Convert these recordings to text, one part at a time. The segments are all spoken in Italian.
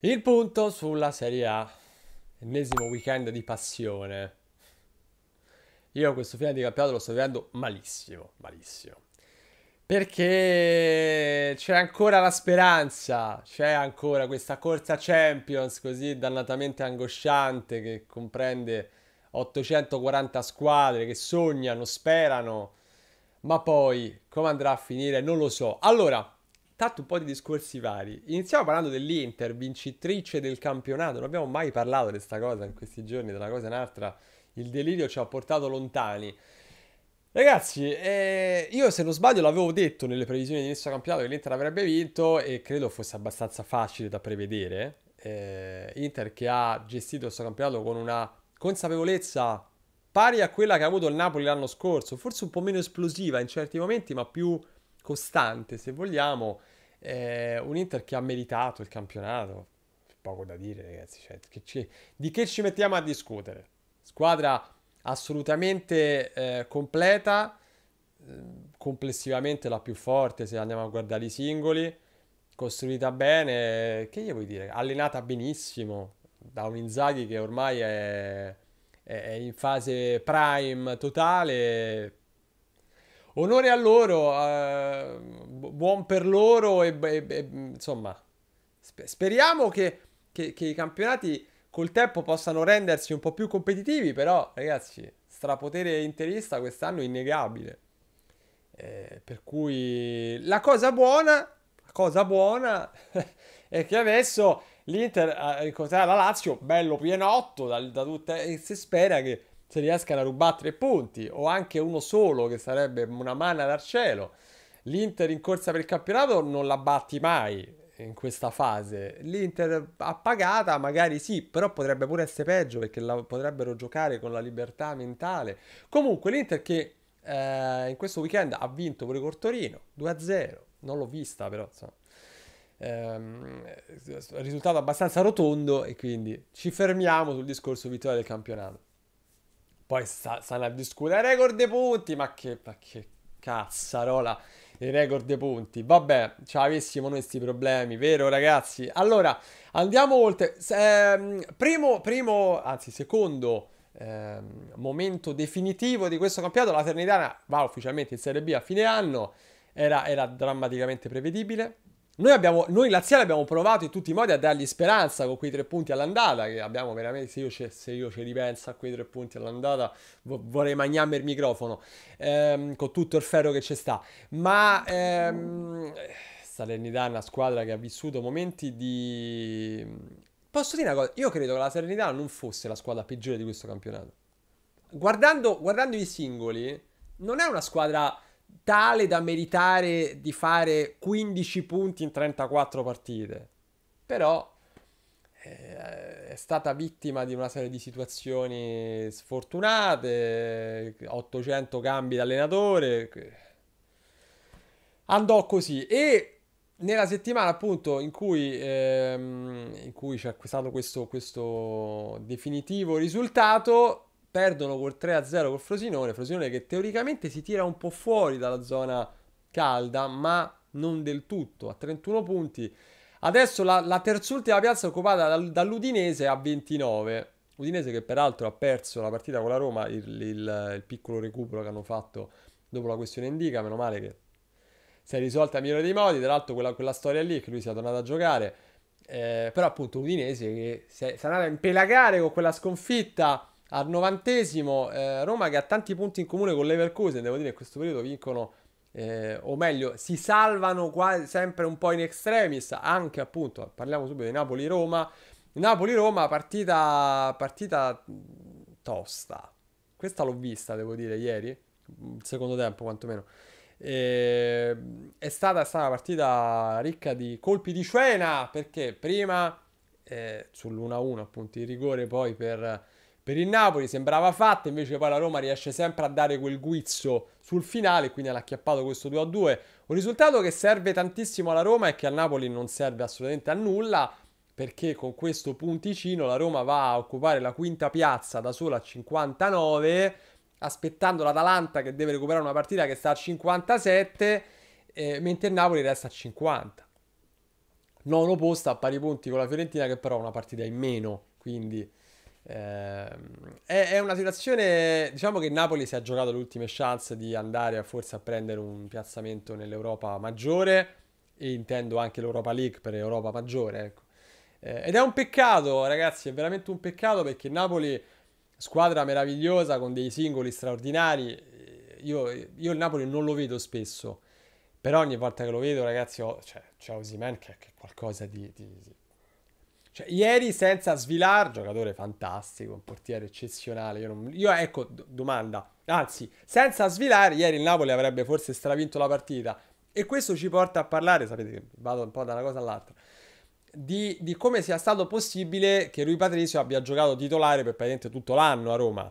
Il punto sulla Serie A, ennesimo weekend di passione. Io questo fine di campionato lo sto vivendo malissimo, malissimo. Perché c'è ancora la speranza, c'è ancora questa corsa Champions così dannatamente angosciante che comprende 840 squadre che sognano, sperano, ma poi come andrà a finire non lo so. Allora, Tanto un po' di discorsi vari. Iniziamo parlando dell'Inter, vincitrice del campionato. Non abbiamo mai parlato di questa cosa in questi giorni, da una cosa in un'altra. Il delirio ci ha portato lontani. Ragazzi, eh, io se non sbaglio l'avevo detto nelle previsioni di inizio campionato che l'Inter avrebbe vinto e credo fosse abbastanza facile da prevedere. Eh, Inter che ha gestito questo campionato con una consapevolezza pari a quella che ha avuto il Napoli l'anno scorso, forse un po' meno esplosiva in certi momenti, ma più costante, se vogliamo. Eh, un Inter che ha meritato il campionato, poco da dire ragazzi, cioè, che ci... di che ci mettiamo a discutere? Squadra assolutamente eh, completa, eh, complessivamente la più forte se andiamo a guardare i singoli, costruita bene, che gli vuoi dire? Allenata benissimo da un Inzaghi che ormai è, è in fase prime totale, onore a loro, eh, buon per loro e, e, e insomma, speriamo che, che, che, i campionati col tempo possano rendersi un po' più competitivi, però ragazzi, strapotere interista quest'anno è innegabile. Eh, per cui la cosa buona, la cosa buona è che adesso l'Inter incontrerà eh, la Lazio, bello pienotto da, da tutte, e si spera che se riescano a rubare tre punti o anche uno solo che sarebbe una mano dal cielo. L'Inter in corsa per il campionato non la batti mai in questa fase. L'Inter appagata magari sì, però potrebbe pure essere peggio perché la potrebbero giocare con la libertà mentale. Comunque l'Inter che eh, in questo weekend ha vinto pure col Torino 2-0, non l'ho vista però insomma. Ehm, risultato abbastanza rotondo e quindi ci fermiamo sul discorso vittoria del campionato. Poi stanno a discutere eh, record dei punti, ma che, ma che cazzarola, i record dei punti. Vabbè, ci avessimo noi questi problemi, vero ragazzi? Allora, andiamo oltre. Ehm, primo, primo, anzi secondo ehm, momento definitivo di questo campionato, la Ternitana va ufficialmente in Serie B a fine anno, era, era drammaticamente prevedibile, noi, abbiamo, noi laziali abbiamo provato in tutti i modi a dargli speranza con quei tre punti all'andata, che abbiamo veramente, se io, ce, se io ci ripenso a quei tre punti all'andata, vorrei magnarmi il microfono, ehm, con tutto il ferro che ci sta. Ma ehm, Salernità è una squadra che ha vissuto momenti di... Posso dire una cosa, io credo che la Salernità non fosse la squadra peggiore di questo campionato. Guardando, guardando i singoli, non è una squadra tale da meritare di fare 15 punti in 34 partite. Però eh, è stata vittima di una serie di situazioni sfortunate, 800 cambi d'allenatore. Andò così e nella settimana appunto in cui, ehm, in cui c'è stato questo, questo definitivo risultato perdono col 3-0 col Frosinone, Frosinone che teoricamente si tira un po' fuori dalla zona calda, ma non del tutto, a 31 punti. Adesso la, la terzultima piazza occupata dal, dall'Udinese a 29. Udinese che peraltro ha perso la partita con la Roma, il, il, il piccolo recupero che hanno fatto dopo la questione indica, meno male che si è risolta a migliore dei modi, tra l'altro quella, quella, storia lì che lui sia tornato a giocare, eh, però appunto Udinese che si è, si è andato a impelagare con quella sconfitta al novantesimo eh, Roma che ha tanti punti in comune con l'Everkusen, devo dire che in questo periodo vincono, eh, o meglio, si salvano quasi sempre un po' in extremis, anche appunto, parliamo subito di Napoli-Roma. Napoli-Roma, partita, partita tosta. Questa l'ho vista, devo dire, ieri, il secondo tempo quantomeno. E, ehm, è, stata, è stata una partita ricca di colpi di scena, perché prima eh, sull'1-1 appunto il rigore poi per per il Napoli, sembrava fatta, invece poi la Roma riesce sempre a dare quel guizzo sul finale, quindi hanno acchiappato questo 2-2. Un risultato che serve tantissimo alla Roma e che al Napoli non serve assolutamente a nulla, perché con questo punticino la Roma va a occupare la quinta piazza da sola a 59, aspettando l'Atalanta che deve recuperare una partita che sta a 57, eh, mentre il Napoli resta a 50 nono posto a pari punti con la Fiorentina che però ha una partita in meno, quindi eh, è, è, una situazione, diciamo che Napoli si è giocato le ultime chance di andare a forse a prendere un piazzamento nell'Europa maggiore e intendo anche l'Europa League per Europa maggiore. Ecco. Eh, ed è un peccato, ragazzi, è veramente un peccato perché Napoli, squadra meravigliosa con dei singoli straordinari, eh, io, io il Napoli non lo vedo spesso, però ogni volta che lo vedo, ragazzi, ho, cioè, c'è Osimen che, è qualcosa di, di cioè, ieri senza Svilar, giocatore fantastico, un portiere eccezionale. Io, non... Io ecco, d- domanda. Anzi, senza Svilar, ieri il Napoli avrebbe forse stravinto la partita. E questo ci porta a parlare, sapete vado un po' da una cosa all'altra, di, di come sia stato possibile che Rui Patrizio abbia giocato titolare per praticamente tutto l'anno a Roma.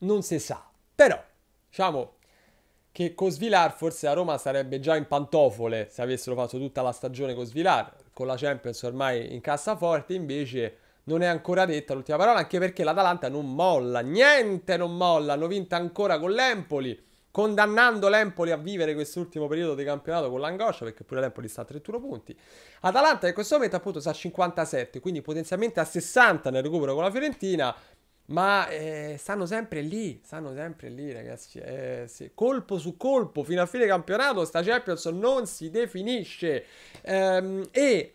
Non si sa. Però, diciamo che con Svilar forse a Roma sarebbe già in pantofole se avessero fatto tutta la stagione con Svilar con la Champions ormai in cassaforte, invece non è ancora detta l'ultima parola, anche perché l'Atalanta non molla, niente non molla, hanno vinto ancora con l'Empoli, condannando l'Empoli a vivere quest'ultimo periodo di campionato con l'angoscia, perché pure l'Empoli sta a 31 punti. Atalanta in questo momento appunto sta a 57, quindi potenzialmente a 60 nel recupero con la Fiorentina, ma eh, stanno sempre lì, stanno sempre lì ragazzi, eh, sì. colpo su colpo fino a fine campionato sta Champions non si definisce ehm, e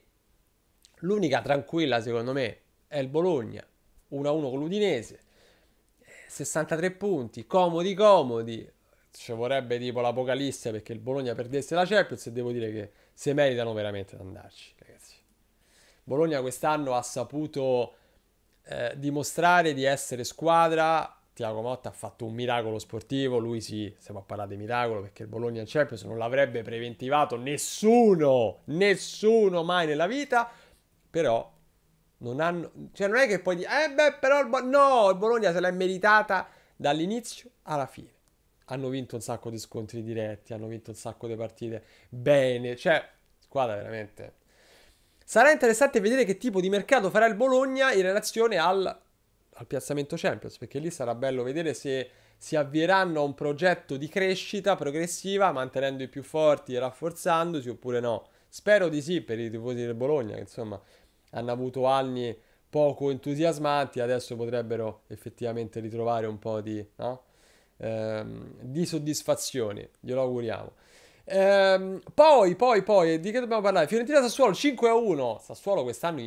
l'unica tranquilla secondo me è il Bologna, 1-1 con l'Udinese, 63 punti, comodi comodi, ci vorrebbe tipo l'Apocalisse perché il Bologna perdesse la Champions e devo dire che se meritano veramente di andarci ragazzi. Bologna quest'anno ha saputo eh, dimostrare di essere squadra. Tiago Motta ha fatto un miracolo sportivo, lui sì, stiamo a parlare di miracolo perché il Bologna in Champions non l'avrebbe preventivato nessuno, nessuno mai nella vita, però non hanno, cioè non è che poi di, eh beh però il no, il Bologna se l'è meritata dall'inizio alla fine. Hanno vinto un sacco di scontri diretti, hanno vinto un sacco di partite bene, cioè squadra veramente Sarà interessante vedere che tipo di mercato farà il Bologna in relazione al, al piazzamento Champions, perché lì sarà bello vedere se si avvieranno a un progetto di crescita progressiva mantenendo i più forti e rafforzandosi oppure no. Spero di sì per i tifosi del Bologna, che insomma hanno avuto anni poco entusiasmanti, adesso potrebbero effettivamente ritrovare un po' di, no? ehm, di soddisfazione, glielo auguriamo. Ehm, poi, poi, poi, di che dobbiamo parlare? Fiorentina Sassuolo 5-1. Sassuolo quest'anno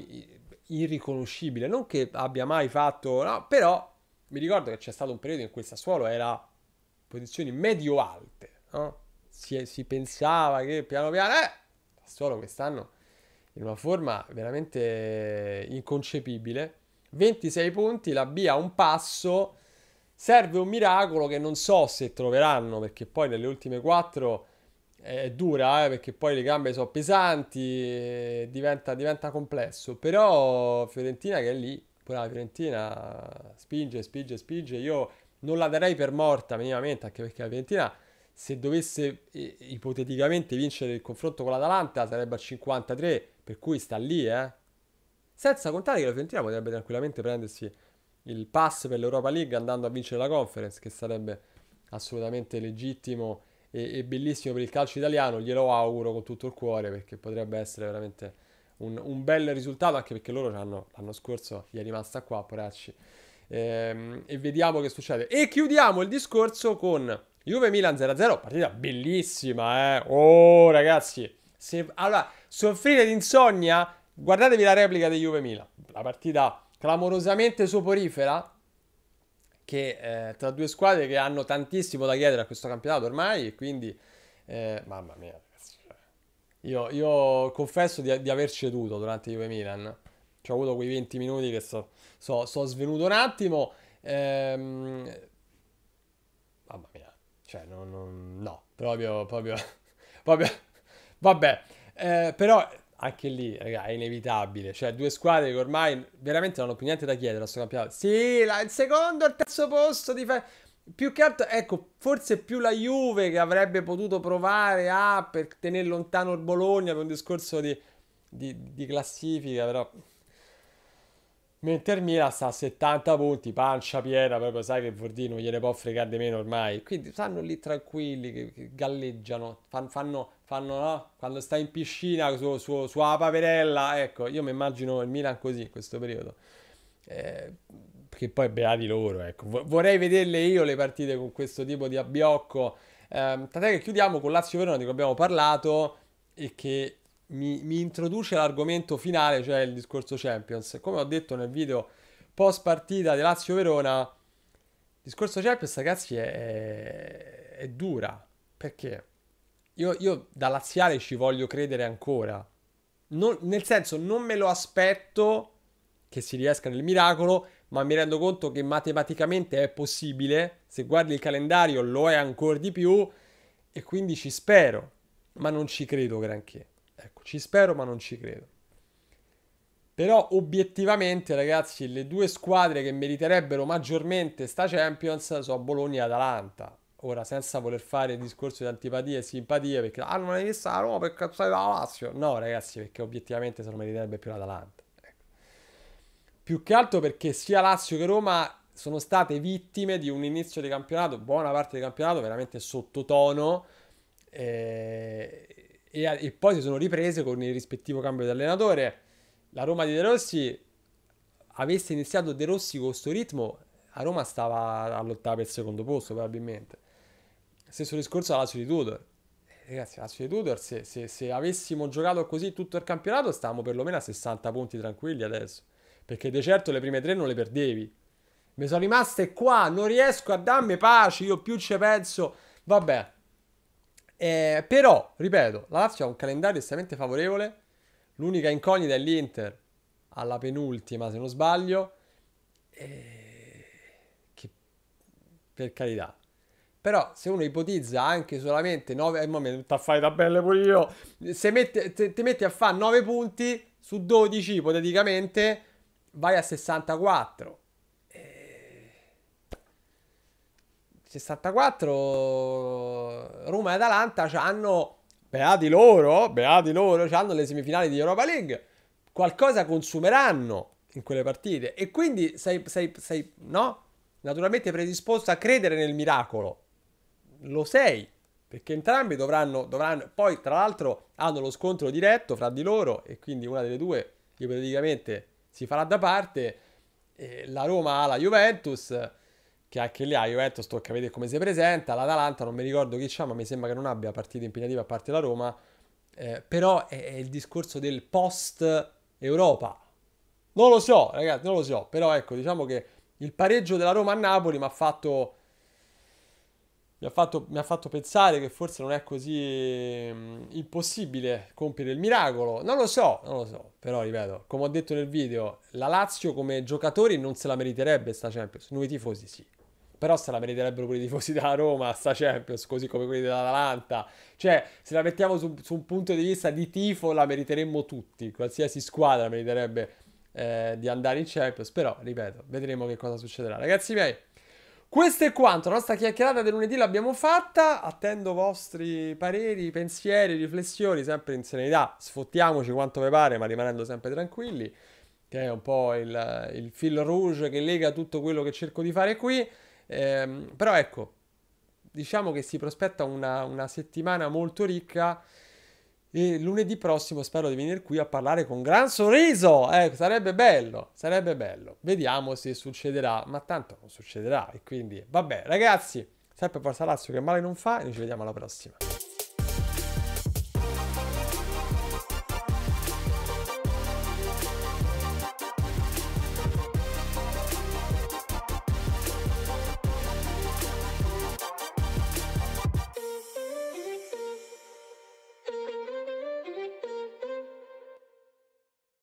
irriconoscibile, non che abbia mai fatto, no, però mi ricordo che c'è stato un periodo in cui Sassuolo era posizioni medio-alte, no? si, si, pensava che piano piano, eh, Sassuolo quest'anno in una forma veramente inconcepibile, 26 punti, la B a un passo, serve un miracolo che non so se troveranno, perché poi nelle ultime 4 è dura eh, perché poi le gambe sono pesanti, eh, diventa, diventa, complesso. Però Fiorentina che è lì, pure la Fiorentina spinge, spinge, spinge. Io non la darei per morta minimamente, anche perché la Fiorentina se dovesse eh, ipoteticamente vincere il confronto con l'Atalanta sarebbe a 53, per cui sta lì, eh. Senza contare che la Fiorentina potrebbe tranquillamente prendersi il pass per l'Europa League andando a vincere la conference, che sarebbe assolutamente legittimo e, e bellissimo per il calcio italiano, glielo auguro con tutto il cuore perché potrebbe essere veramente un, un bel risultato, anche perché loro l'anno scorso gli è rimasta qua, poracci. E, ehm, e vediamo che succede. E chiudiamo il discorso con Juve Milan 0-0, partita bellissima, eh. Oh, ragazzi, se allora soffrire di insonnia, guardatevi la replica di Juve Milan. La partita clamorosamente soporifera, che eh, tra due squadre che hanno tantissimo da chiedere a questo campionato ormai e quindi eh, mamma mia cioè, io, io confesso di, di, aver ceduto durante Juve Milan ci ho avuto quei 20 minuti che sono so, so svenuto un attimo ehm, mamma mia cioè non, non, no proprio proprio, proprio vabbè eh, però anche lì, raga, è inevitabile. Cioè, due squadre che ormai veramente non hanno più niente da chiedere a sto campionato. Sì, la, il secondo e il terzo posto di fe- più che altro, ecco, forse più la Juve che avrebbe potuto provare a per tenere lontano il Bologna per un discorso di, di, di classifica, però Mentre il Milan sta a 70 punti, pancia piena, proprio sai che Vordino gliene può fregare di meno ormai. Quindi stanno lì tranquilli, che, che galleggiano, fanno, fanno, fanno no? Quando sta in piscina su, su, sulla paperella, ecco, io mi immagino il Milan così in questo periodo. Eh, che poi beati loro, ecco. Vorrei vederle io le partite con questo tipo di abbiocco. Eh, tant'è che chiudiamo con Lazio Verona di cui abbiamo parlato e che mi, mi introduce l'argomento finale, cioè il discorso Champions. Come ho detto nel video post partita di Lazio-Verona, il discorso Champions, ragazzi, è, è dura. Perché? Io, io, da laziale ci voglio credere ancora. Non, nel senso, non me lo aspetto che si riesca nel miracolo, ma mi rendo conto che matematicamente è possibile. Se guardi il calendario lo è ancora di più e quindi ci spero, ma non ci credo granché. Ecco, ci spero ma non ci credo. Però obiettivamente, ragazzi, le due squadre che meriterebbero maggiormente sta Champions sono Bologna e Atalanta. Ora, senza voler fare discorso di antipatia e simpatia, perché ah, non hai vista la Roma per cazzare la Lazio. No, ragazzi, perché obiettivamente se lo meriterebbe più l'Atalanta. Ecco. Più che altro perché sia Lazio che Roma sono state vittime di un inizio di campionato, buona parte di campionato, veramente sottotono. Eh, e, eh, e poi si sono riprese con il rispettivo cambio di allenatore. La Roma di De Rossi avesse iniziato De Rossi con questo ritmo, a Roma stava a lottare per il secondo posto probabilmente. Stesso discorso alla Lazio Tudor. Eh, ragazzi, la Lazio Tudor, se, se, se, avessimo giocato così tutto il campionato, stavamo perlomeno a 60 punti tranquilli adesso. Perché di certo le prime tre non le perdevi. Mi sono rimaste qua, non riesco a darmi pace, io più ci penso. Vabbè, eh, però, ripeto, la Lazio ha un calendario estremamente favorevole. L'unica incognita è l'Inter, alla penultima se non sbaglio. Eh, che per carità. Però se uno ipotizza anche solamente 9... Eh, ma a fare tabelle pure io. Se ti metti a fare 9 punti su 12 ipoteticamente, vai a 64. 64 Roma e Atalanta hanno, beati loro, beati loro, hanno le semifinali di Europa League. Qualcosa consumeranno in quelle partite e quindi sei, sei, sei no? naturalmente predisposto a credere nel miracolo. Lo sei, perché entrambi dovranno, dovranno, poi tra l'altro hanno lo scontro diretto fra di loro e quindi una delle due ipoteticamente si farà da parte. Eh, la Roma ha la Juventus, che anche lì a Juventus tocca vedere come si presenta, l'Atalanta non mi ricordo chi c'ha ma mi sembra che non abbia partite impegnative a parte la Roma, eh, però è, è il discorso del post Europa, non lo so ragazzi, non lo so, però ecco diciamo che il pareggio della Roma a Napoli mi ha fatto... Mi ha, fatto, mi ha, fatto, pensare che forse non è così mh, mm, impossibile compiere il miracolo. Non lo so, non lo so. Però, ripeto, come ho detto nel video, la Lazio come giocatori non se la meriterebbe sta Champions. Noi tifosi sì. Però se la meriterebbero pure i tifosi da Roma, sta Champions, così come quelli dell'Atalanta. Cioè, se la mettiamo su, su un punto di vista di tifo, la meriteremmo tutti. Qualsiasi squadra meriterebbe eh, di andare in Champions. Però, ripeto, vedremo che cosa succederà. Ragazzi miei, questo è quanto. La nostra chiacchierata del lunedì l'abbiamo fatta. Attendo vostri pareri, pensieri, riflessioni, sempre in serenità. Sfottiamoci quanto vi pare, ma rimanendo sempre tranquilli. Che è un po' il, il fil rouge che lega tutto quello che cerco di fare qui. Ehm, però ecco, diciamo che si prospetta una, una settimana molto ricca. E lunedì prossimo spero di venire qui a parlare con gran sorriso. Eh, sarebbe bello, sarebbe bello. Vediamo se succederà, ma tanto non succederà. E quindi, vabbè, ragazzi, sempre Forza Lazio che male non fa. E noi ci vediamo alla prossima.